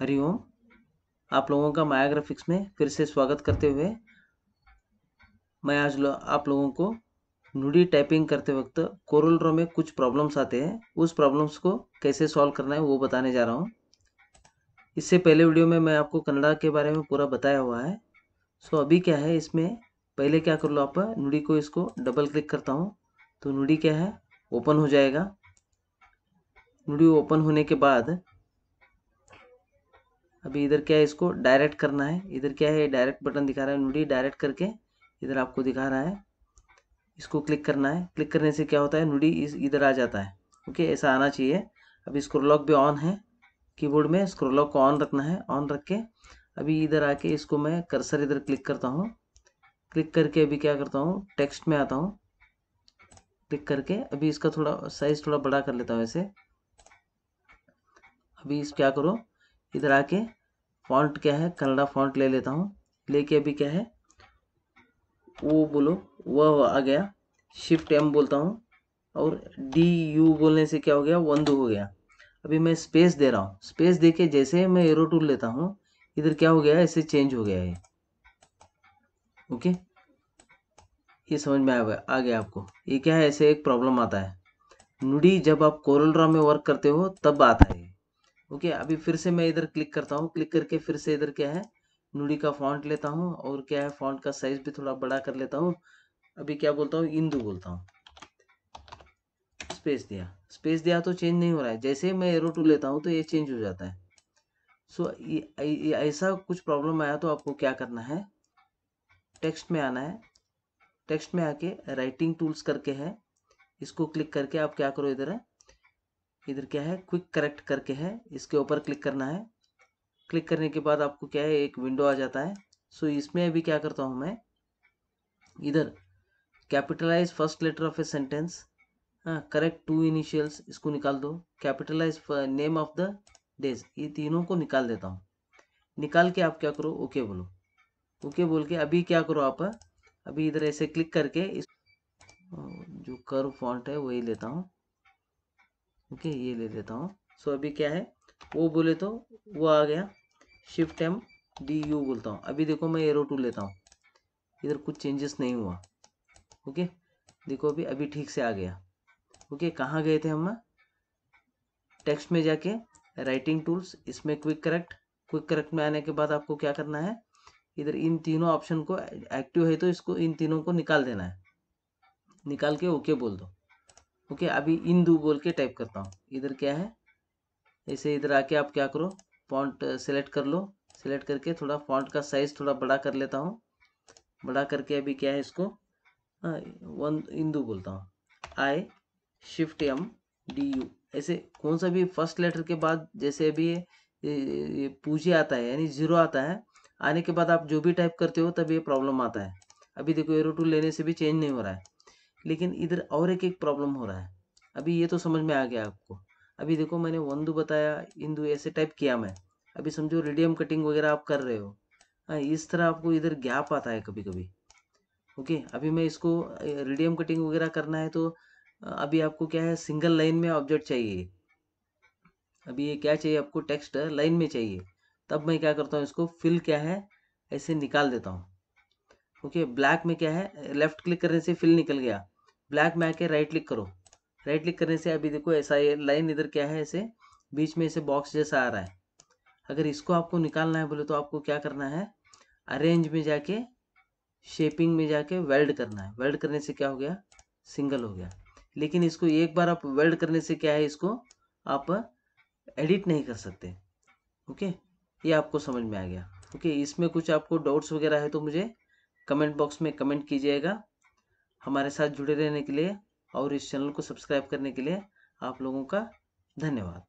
हरिओम आप लोगों का मायाग्राफिक्स में फिर से स्वागत करते हुए मैं आज लो, आप लोगों को नुडी टाइपिंग करते वक्त कोरल ड्रॉ में कुछ प्रॉब्लम्स आते हैं उस प्रॉब्लम्स को कैसे सॉल्व करना है वो बताने जा रहा हूँ इससे पहले वीडियो में मैं आपको कन्नड़ा के बारे में पूरा बताया हुआ है सो अभी क्या है इसमें पहले क्या कर लो आप नुडी को इसको डबल क्लिक करता हूँ तो नुडी क्या है ओपन हो जाएगा नुडी ओपन होने के बाद अभी इधर क्या है इसको डायरेक्ट करना है इधर क्या है डायरेक्ट बटन दिखा रहा है नोडी डायरेक्ट करके इधर आपको दिखा रहा है इसको क्लिक करना है क्लिक करने से क्या होता है नोडी इधर आ जाता है ओके ऐसा आना चाहिए अभी स्क्रोलॉक भी ऑन है कीबोर्ड में स्क्रोलॉक को ऑन रखना है ऑन रख के अभी इधर आके इसको मैं कर्सर इधर क्लिक करता हूँ क्लिक करके अभी क्या करता हूँ टेक्स्ट में आता हूँ क्लिक करके अभी इसका थोड़ा साइज थोड़ा बड़ा कर लेता हूँ ऐसे अभी इस क्या करो इधर आके फॉन्ट क्या है कनाडा फॉन्ट ले लेता हूँ लेके अभी क्या है वो बोलो वह आ गया शिफ्ट एम बोलता हूँ और डी यू बोलने से क्या हो गया दो हो गया अभी मैं स्पेस दे रहा हूँ स्पेस दे के जैसे मैं एरो टूल लेता हूँ इधर क्या हो गया ऐसे चेंज हो गया है ओके ये समझ में आ, आ गया आपको ये क्या है ऐसे एक प्रॉब्लम आता है नुडी जब आप कोरल ड्रा में वर्क करते हो तब आता है ओके अभी फिर से मैं इधर क्लिक करता हूँ क्लिक करके फिर से इधर क्या है नूडी का फॉन्ट लेता हूँ और क्या है फॉन्ट का साइज भी थोड़ा बड़ा कर लेता हूँ अभी क्या बोलता हूँ इंदू बोलता हूँ स्पेस दिया स्पेस दिया तो चेंज नहीं हो रहा है जैसे ही मैं एरो टू लेता हूँ तो ये चेंज हो जाता है सो ये ऐसा कुछ प्रॉब्लम आया तो आपको क्या करना है टेक्स्ट में आना है टेक्स्ट में आके राइटिंग टूल्स करके है इसको क्लिक करके आप क्या करो इधर है इधर क्या है क्विक करेक्ट करके है इसके ऊपर क्लिक करना है क्लिक करने के बाद आपको क्या है एक विंडो आ जाता है सो इसमें अभी क्या करता हूँ मैं इधर capitalise first letter of a sentence हाँ करेक्ट टू इनिशियल्स इसको निकाल दो capitalise name of the days ये तीनों को निकाल देता हूँ निकाल के आप क्या करो ओके okay बोलो ओके okay बोल के अभी क्या करो आप अभी इधर ऐसे क्लिक करके इस जो कर्व फॉन्ट है वही लेता हूँ ओके ये ले लेता हूँ सो अभी क्या है वो बोले तो वो आ गया शिफ्ट एम डी यू बोलता हूँ अभी देखो मैं एरो टू लेता हूँ इधर कुछ चेंजेस नहीं हुआ ओके देखो अभी अभी ठीक से आ गया ओके कहाँ गए थे हम टेक्स्ट में जाके राइटिंग टूल्स इसमें क्विक करेक्ट क्विक करेक्ट में आने के बाद आपको क्या करना है इधर इन तीनों ऑप्शन को एक्टिव है तो इसको इन तीनों को निकाल देना है निकाल के ओके बोल दो ओके अभी इंदू बोल के टाइप करता हूँ इधर क्या है ऐसे इधर आके आप क्या करो फॉन्ट सेलेक्ट कर लो सेलेक्ट करके थोड़ा फॉन्ट का साइज थोड़ा बड़ा कर लेता हूँ बड़ा करके अभी क्या है इसको वन इंदू बोलता हूँ I shift M D U ऐसे कौन सा भी फर्स्ट लेटर के बाद जैसे अभी ये पूजे आता है यानी जीरो आता है आने के बाद आप जो भी टाइप करते हो तब ये प्रॉब्लम आता है अभी देखो एरो टू लेने से भी चेंज नहीं हो रहा है लेकिन इधर और एक एक प्रॉब्लम हो रहा है अभी ये तो समझ में आ गया आपको अभी देखो मैंने वंदु बताया इंदु ऐसे टाइप किया मैं अभी समझो रेडियम कटिंग वगैरह आप कर रहे हो हाँ इस तरह आपको इधर गैप आता है कभी कभी ओके अभी मैं इसको रेडियम कटिंग वगैरह करना है तो अभी आपको क्या है सिंगल लाइन में ऑब्जेक्ट चाहिए अभी ये क्या चाहिए आपको टेक्स्ट लाइन में चाहिए तब मैं क्या करता हूँ इसको फिल क्या है ऐसे निकाल देता हूँ ओके ब्लैक में क्या है लेफ्ट क्लिक करने से फिल निकल गया ब्लैक में आके राइट क्लिक करो राइट क्लिक करने से अभी देखो ऐसा ये लाइन इधर क्या है ऐसे बीच में ऐसे बॉक्स जैसा आ रहा है अगर इसको आपको निकालना है बोले तो आपको क्या करना है अरेंज में जाके शेपिंग में जाके वेल्ड करना है वेल्ड करने से क्या हो गया सिंगल हो गया लेकिन इसको एक बार आप वेल्ड करने से क्या है इसको आप एडिट नहीं कर सकते ओके ये आपको समझ में आ गया ओके इसमें कुछ आपको डाउट्स वगैरह है तो मुझे कमेंट बॉक्स में कमेंट कीजिएगा हमारे साथ जुड़े रहने के लिए और इस चैनल को सब्सक्राइब करने के लिए आप लोगों का धन्यवाद